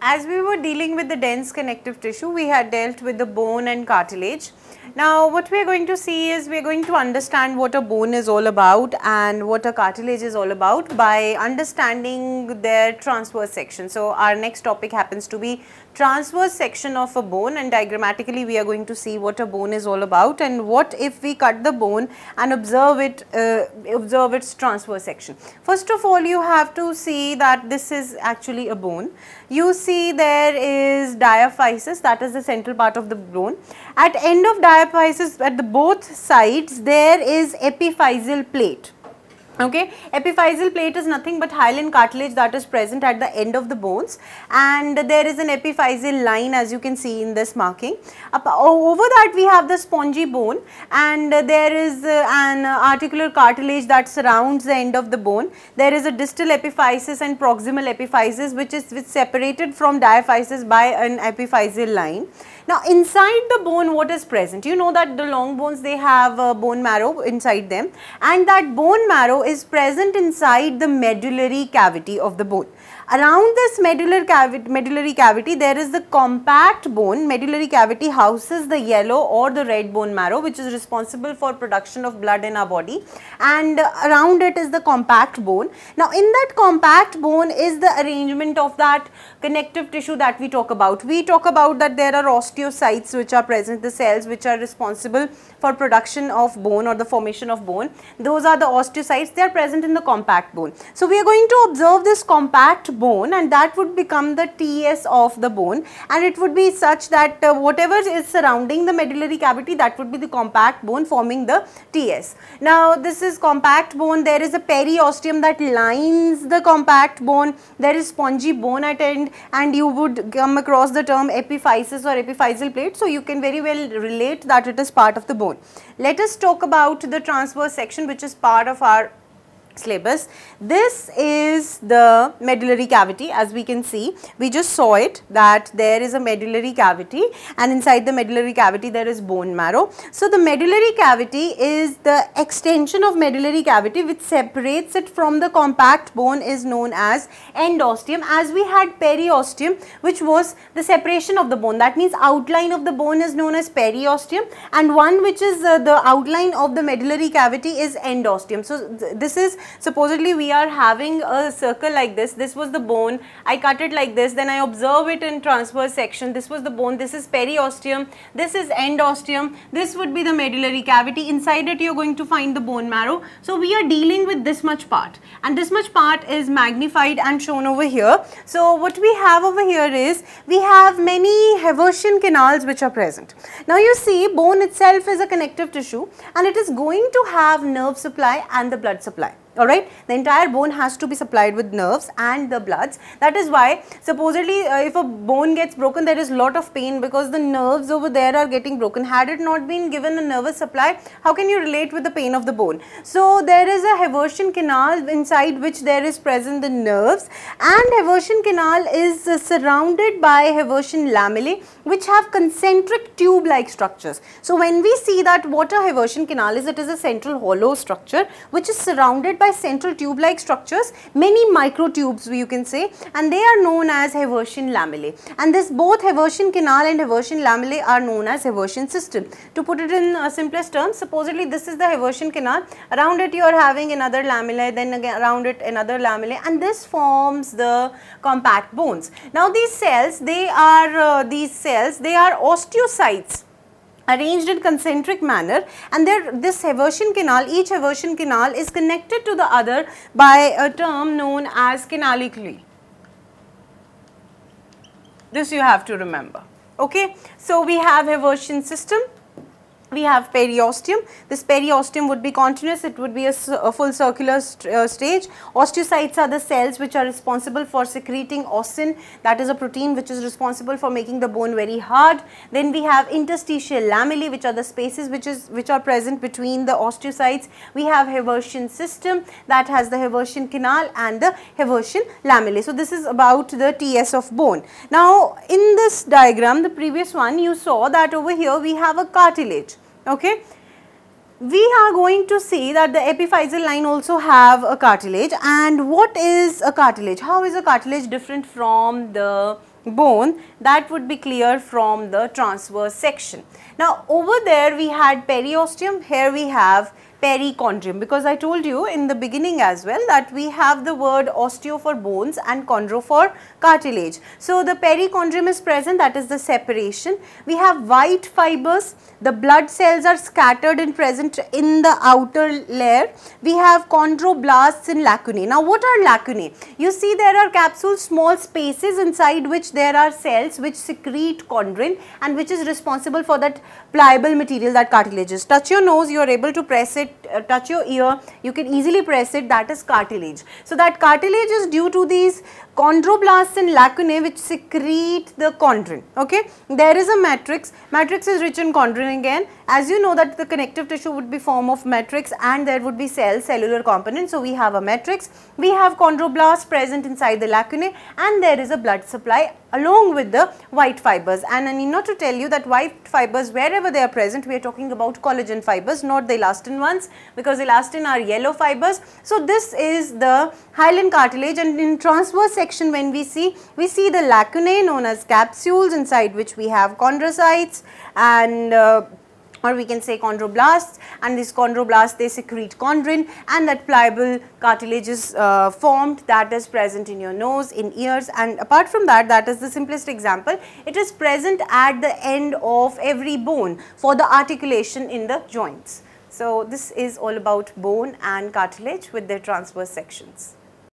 as we were dealing with the dense connective tissue, we had dealt with the bone and cartilage. Now, what we are going to see is we are going to understand what a bone is all about and what a cartilage is all about by understanding their transverse section. So, our next topic happens to be transverse section of a bone and diagrammatically we are going to see what a bone is all about and what if we cut the bone and observe it uh, observe its transverse section first of all you have to see that this is actually a bone you see there is diaphysis that is the central part of the bone at end of diaphysis at the both sides there is epiphyseal plate okay epiphyseal plate is nothing but hyaline cartilage that is present at the end of the bones and there is an epiphyseal line as you can see in this marking Up, over that we have the spongy bone and there is uh, an articular cartilage that surrounds the end of the bone there is a distal epiphysis and proximal epiphysis which is which separated from diaphysis by an epiphyseal line now inside the bone what is present? You know that the long bones they have uh, bone marrow inside them and that bone marrow is present inside the medullary cavity of the bone. Around this medullary cavity, medullary cavity, there is the compact bone. Medullary cavity houses the yellow or the red bone marrow which is responsible for production of blood in our body and around it is the compact bone. Now in that compact bone is the arrangement of that connective tissue that we talk about. We talk about that there are osteocytes which are present, the cells which are responsible for production of bone or the formation of bone. Those are the osteocytes, they are present in the compact bone. So we are going to observe this compact bone and that would become the TS of the bone and it would be such that uh, whatever is surrounding the medullary cavity that would be the compact bone forming the TS. Now this is compact bone, there is a periosteum that lines the compact bone, there is spongy bone at end and you would come across the term epiphysis or epiphyseal plate so you can very well relate that it is part of the bone. Let us talk about the transverse section which is part of our syllabus. This is the medullary cavity as we can see. We just saw it that there is a medullary cavity and inside the medullary cavity there is bone marrow. So the medullary cavity is the extension of medullary cavity which separates it from the compact bone is known as endosteum as we had periosteum which was the separation of the bone that means outline of the bone is known as periosteum and one which is uh, the outline of the medullary cavity is endosteum. So th this is supposedly we are having a circle like this. This was the bone. I cut it like this. Then I observe it in transverse section. This was the bone. This is periosteum. This is endosteum. This would be the medullary cavity. Inside it, you're going to find the bone marrow. So we are dealing with this much part. And this much part is magnified and shown over here. So what we have over here is we have many Haversian canals which are present. Now you see bone itself is a connective tissue and it is going to have nerve supply and the blood supply alright. The entire bone has to be supplied with nerves and the bloods. That is why supposedly uh, if a bone gets broken there is lot of pain because the nerves over there are getting broken. Had it not been given a nervous supply, how can you relate with the pain of the bone? So there is a Haversian canal inside which there is present the nerves and Haversian canal is uh, surrounded by Haversian lamellae which have concentric tube like structures. So when we see that what a Haversian canal is, it is a central hollow structure which is surrounded by by central tube-like structures, many microtubes you can say and they are known as Haversian lamellae and this both Haversian canal and Haversian lamellae are known as Haversian system. To put it in uh, simplest terms, supposedly this is the Haversian canal, around it you are having another lamellae, then again around it another lamellae and this forms the compact bones. Now these cells, they are uh, these cells, they are osteocytes arranged in concentric manner and there this aversion canal, each aversion canal is connected to the other by a term known as canaliculi. This you have to remember. Okay. So, we have Haversian system we have periosteum. This periosteum would be continuous, it would be a, a full circular st uh, stage. Osteocytes are the cells which are responsible for secreting ossin, that is a protein which is responsible for making the bone very hard. Then we have interstitial lamellae which are the spaces which, is, which are present between the osteocytes. We have Haversian system that has the Haversian canal and the Haversian lamellae. So this is about the TS of bone. Now in this diagram, the previous one you saw that over here we have a cartilage okay. We are going to see that the epiphyseal line also have a cartilage and what is a cartilage? How is a cartilage different from the bone that would be clear from the transverse section. Now over there we had periosteum, here we have perichondrium because I told you in the beginning as well that we have the word osteo for bones and chondro for cartilage. So, the perichondrium is present that is the separation. We have white fibers, the blood cells are scattered and present in the outer layer. We have chondroblasts in lacunae. Now, what are lacunae? You see there are capsules, small spaces inside which there are cells which secrete chondrin and which is responsible for that pliable material that cartilage is. Touch your nose, you are able to press it it uh, touch your ear, you can easily press it, that is cartilage. So that cartilage is due to these chondroblasts and lacunae which secrete the chondrin, okay. There is a matrix, matrix is rich in chondrin again as you know that the connective tissue would be form of matrix and there would be cell, cellular component. So we have a matrix, we have chondroblast present inside the lacunae and there is a blood supply along with the white fibers. And I need not to tell you that white fibers wherever they are present, we are talking about collagen fibers, not the elastin ones because elastin are yellow fibers. So this is the hyaline cartilage and in transverse section when we see, we see the lacunae known as capsules inside which we have chondrocytes and uh, or we can say chondroblasts and these chondroblasts they secrete chondrin and that pliable cartilage is uh, formed that is present in your nose, in ears and apart from that that is the simplest example it is present at the end of every bone for the articulation in the joints. So this is all about bone and cartilage with their transverse sections.